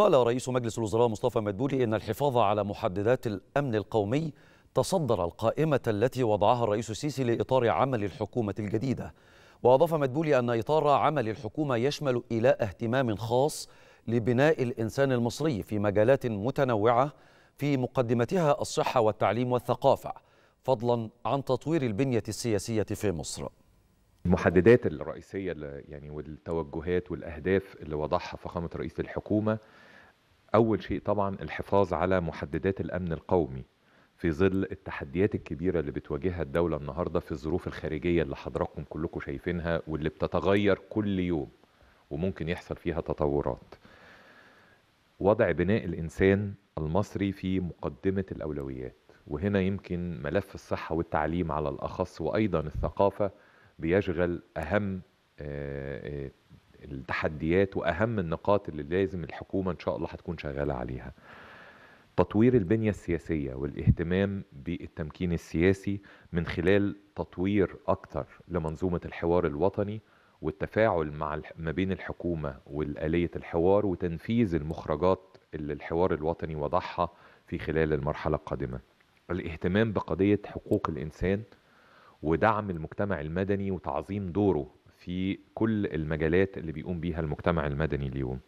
قال رئيس مجلس الوزراء مصطفى مدبولي إن الحفاظ على محددات الأمن القومي تصدر القائمة التي وضعها الرئيس السيسي لإطار عمل الحكومة الجديدة وأضاف مدبولي أن إطار عمل الحكومة يشمل إلى اهتمام خاص لبناء الإنسان المصري في مجالات متنوعة في مقدمتها الصحة والتعليم والثقافة فضلا عن تطوير البنية السياسية في مصر المحددات الرئيسية اللي يعني والتوجهات والأهداف اللي وضعها فخامة رئيس الحكومة أول شيء طبعا الحفاظ على محددات الأمن القومي في ظل التحديات الكبيرة اللي بتواجهها الدولة النهاردة في الظروف الخارجية اللي حضراتكم كلكم شايفينها واللي بتتغير كل يوم وممكن يحصل فيها تطورات وضع بناء الإنسان المصري في مقدمة الأولويات وهنا يمكن ملف الصحة والتعليم على الأخص وأيضا الثقافة بيشغل اهم آه، آه، التحديات واهم النقاط اللي لازم الحكومه ان شاء الله هتكون شغاله عليها تطوير البنيه السياسيه والاهتمام بالتمكين السياسي من خلال تطوير اكثر لمنظومه الحوار الوطني والتفاعل مع ما بين الحكومه والاليه الحوار وتنفيذ المخرجات اللي الحوار الوطني وضعها في خلال المرحله القادمه الاهتمام بقضيه حقوق الانسان ودعم المجتمع المدني وتعظيم دوره في كل المجالات اللي بيقوم بيها المجتمع المدني اليوم